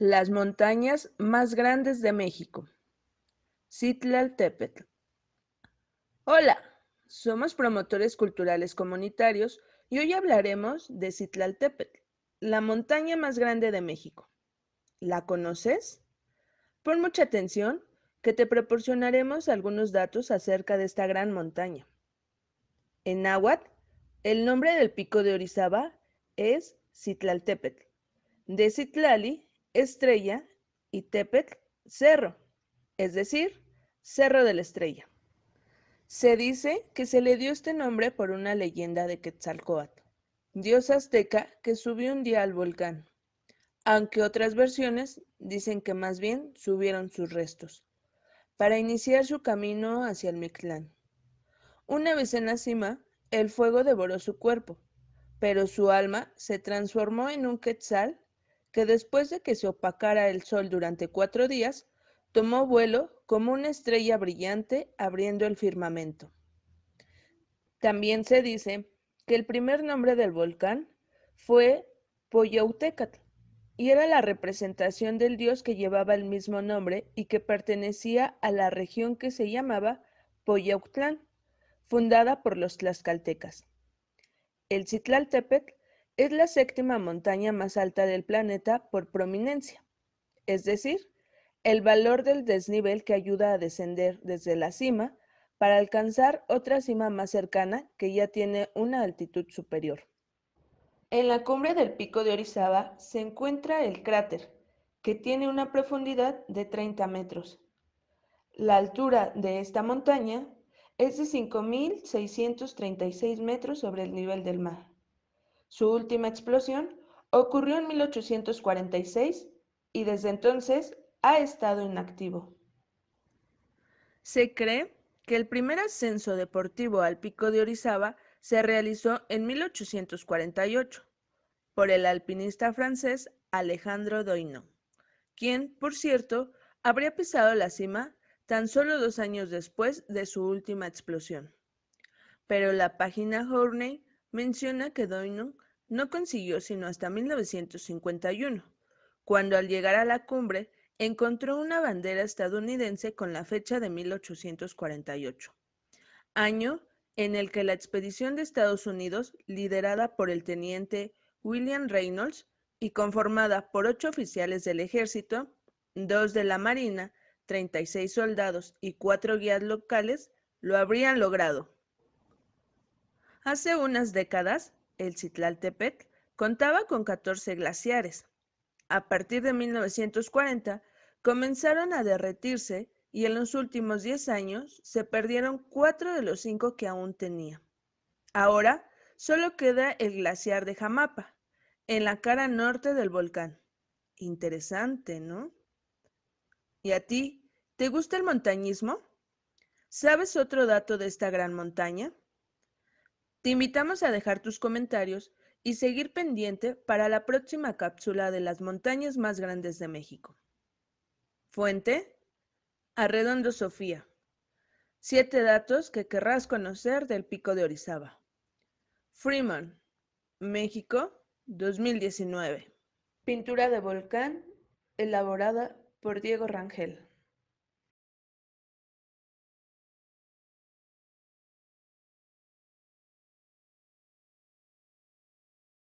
Las montañas más grandes de México. Citlaltépetl. Hola, somos promotores culturales comunitarios y hoy hablaremos de Citlaltépetl, la montaña más grande de México. ¿La conoces? Pon mucha atención que te proporcionaremos algunos datos acerca de esta gran montaña. En náhuatl, el nombre del pico de Orizaba es Citlaltépetl. De Citlali Estrella y tepet Cerro, es decir, Cerro de la Estrella. Se dice que se le dio este nombre por una leyenda de Quetzalcoatl, dios azteca que subió un día al volcán, aunque otras versiones dicen que más bien subieron sus restos, para iniciar su camino hacia el Mictlán. Una vez en la cima, el fuego devoró su cuerpo, pero su alma se transformó en un quetzal que después de que se opacara el sol durante cuatro días, tomó vuelo como una estrella brillante abriendo el firmamento. También se dice que el primer nombre del volcán fue Poyautecatl y era la representación del dios que llevaba el mismo nombre y que pertenecía a la región que se llamaba Poyautlán, fundada por los tlaxcaltecas. El Citlaltépetl, es la séptima montaña más alta del planeta por prominencia, es decir, el valor del desnivel que ayuda a descender desde la cima para alcanzar otra cima más cercana que ya tiene una altitud superior. En la cumbre del pico de Orizaba se encuentra el cráter, que tiene una profundidad de 30 metros. La altura de esta montaña es de 5.636 metros sobre el nivel del mar. Su última explosión ocurrió en 1846 y desde entonces ha estado inactivo. Se cree que el primer ascenso deportivo al pico de Orizaba se realizó en 1848 por el alpinista francés Alejandro Doino, quien, por cierto, habría pisado la cima tan solo dos años después de su última explosión. Pero la página Horney menciona que Doino no consiguió sino hasta 1951, cuando al llegar a la cumbre encontró una bandera estadounidense con la fecha de 1848, año en el que la expedición de Estados Unidos, liderada por el teniente William Reynolds y conformada por ocho oficiales del ejército, dos de la Marina, 36 soldados y cuatro guías locales, lo habrían logrado. Hace unas décadas, el Citlaltepec, contaba con 14 glaciares. A partir de 1940 comenzaron a derretirse y en los últimos 10 años se perdieron 4 de los 5 que aún tenía. Ahora solo queda el glaciar de Jamapa, en la cara norte del volcán. Interesante, ¿no? ¿Y a ti? ¿Te gusta el montañismo? ¿Sabes otro dato de esta gran montaña? Te invitamos a dejar tus comentarios y seguir pendiente para la próxima cápsula de las montañas más grandes de México. Fuente, Arredondo Sofía. Siete datos que querrás conocer del Pico de Orizaba. Freeman, México, 2019. Pintura de volcán, elaborada por Diego Rangel.